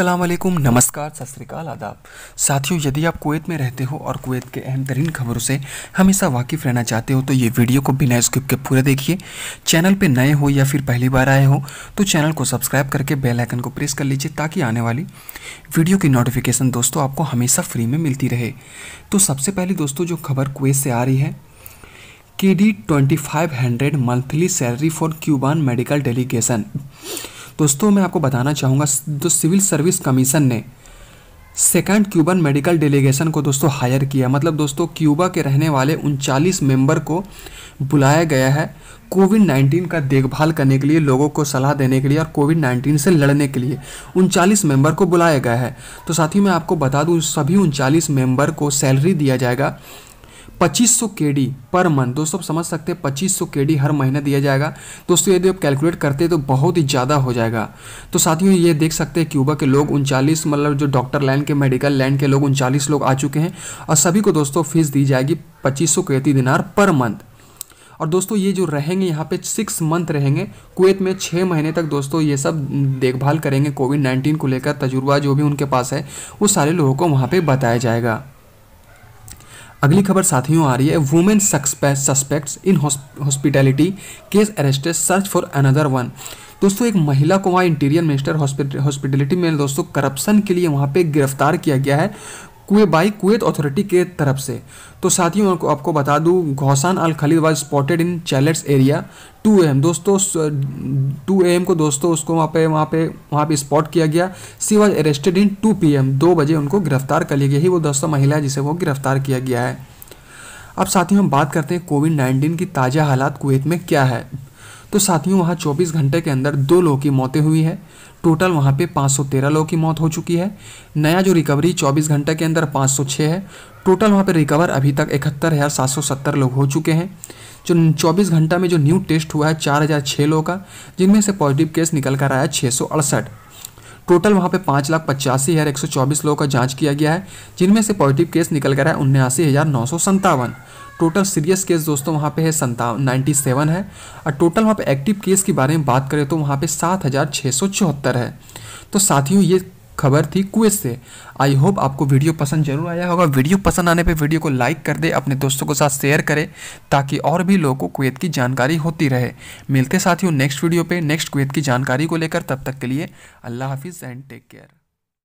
असलम नमस्कार सत श्रीकाल आदाब साथियों यदि आप कुवैत में रहते हो और कुवैत के अहम तरीन खबरों से हमेशा वाकिफ़ रहना चाहते हो तो ये वीडियो को बिना स्किप के पूरा देखिए चैनल पे नए हो या फिर पहली बार आए हो तो चैनल को सब्सक्राइब करके बेल आइकन को प्रेस कर लीजिए ताकि आने वाली वीडियो की नोटिफिकेशन दोस्तों आपको हमेशा फ्री में मिलती रहे तो सबसे पहले दोस्तों जो खबर कुवैत से आ रही है K D twenty five hundred monthly salary for Cuban medical delegation दोस्तों मैं आपको बताना चाहूँगा जो सिविल सर्विस कमीशन ने सेकेंड क्यूबन मेडिकल डेलीगेशन को दोस्तों हायर किया मतलब दोस्तों क्यूबा के रहने वाले उनचालीस मेंबर को बुलाया गया है कोविड 19 का देखभाल करने के लिए लोगों को सलाह देने के लिए और कोविड 19 से लड़ने के लिए उनचालीस मेंबर को बुलाया गया है तो साथ ही मैं आपको बता दूँ सभी उनचालीस मेंबर को सैलरी दिया जाएगा पच्चीस सौ के डी पर मंथ दोस्तों आप समझ सकते हैं पच्चीस सौ के डी हर महीना दिया जाएगा दोस्तों यदि आप कैलकुलेट करते हैं तो बहुत ही ज़्यादा हो जाएगा तो साथियों ये देख सकते हैं क्यूबा के लोग उनचालीस मतलब जो डॉक्टर लाइन के मेडिकल लाइन के लोग उनचालीस लोग आ चुके हैं और सभी को दोस्तों फीस दी जाएगी पच्चीस सौ दिनार पर मंथ और दोस्तों ये जो रहेंगे यहाँ पे सिक्स मंथ रहेंगे कुवैत में छः महीने तक दोस्तों ये सब देखभाल करेंगे कोविड नाइन्टीन को लेकर तजुर्बा जो भी उनके पास है वो सारे लोगों को वहाँ पे बताया जाएगा अगली खबर साथियों आ रही है women suspects in hospitality case arrested search for another one दोस्तों एक महिला को वहाँ इंटीरियर मिनिस्टर हॉस्पिटलिटी में दोस्तों करप्शन के लिए वहाँ पे गिरफ्तार किया गया है कुए बाई कुवैत अथॉरिटी के तरफ से तो साथियों आपको बता दूं Ghassan al Khalid was spotted in chalets area two M दोस्तों टू एम को दोस्तों उसको वहाँ पे वहाँ पे वहाँ पे स्पॉट किया गया she was arrested in two P M दो बजे उनको गिरफ्तार कर लिया गया ही वो दोस्तों महिला है जिसे वो गिरफ्तार किया गया है अब साथियों हम बात करते हैं कोविड नाइन्टीन की ताज़ा हालात कुवैत में क्या है तो साथियों वहाँ 24 घंटे के अंदर दो लोगों की मौतें हुई है टोटल वहाँ पे 513 लोगों की मौत हो चुकी है नया जो रिकवरी 24 घंटे के अंदर 506 है टोटल वहाँ पे रिकवर अभी तक इकहत्तर हज़ार सात सौ सत्तर लोग हो चुके हैं जो 24 घंटा में जो न्यू टेस्ट हुआ है चार हज़ार छः लोगों का जिनमें से पॉजिटिव केस निकल कर आया छः सौ अड़सठ टोटल वहाँ पे पाँच लाख पचासी हज़ार एक सौ चौबीस लोगों का जांच किया गया है जिनमें से पॉजिटिव केस निकल कर आया उन्यासी हज़ार नौ सौ संतावन टोटल सीरियस केस दोस्तों वहाँ पे है संतावन नाइन्टी सेवन है और टोटल वहाँ पे एक्टिव केस के बारे में बात करें तो वहाँ पे सात हज़ार छः सौ चौहत्तर है तो साथियों ये खबर थी कुएस से आई होप आपको वीडियो पसंद जरूर आया होगा वीडियो पसंद आने पे वीडियो को लाइक कर दे अपने दोस्तों के साथ शेयर करें ताकि और भी लोगों को कुएत की जानकारी होती रहे मिलते साथियों नेक्स्ट वीडियो पे नेक्स्ट कुएत की जानकारी को लेकर तब तक के लिए अल्लाह हाफिज़ एंड टेक केयर